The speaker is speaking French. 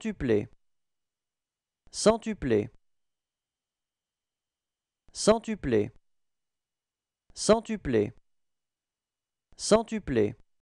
tu plais, sans tu plais.